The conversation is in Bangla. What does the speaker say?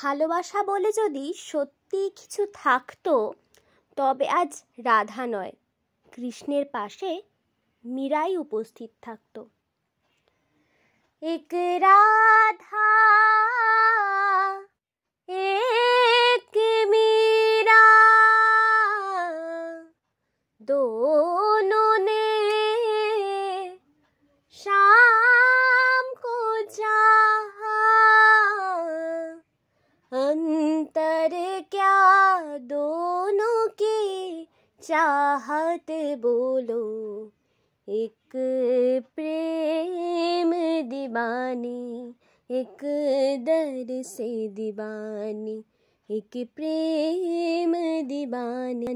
ভালোবাসা বলে যদি সত্যি কিছু থাকতো তবে আজ রাধা নয় কৃষ্ণের পাশে মীরাই উপস্থিত থাকত এক রাধা এক মীরা अंतर क्या दोनों की चाहत बोलो एक प्रेम दीवानी एक दर से दीवानी एक प्रेम दीवानी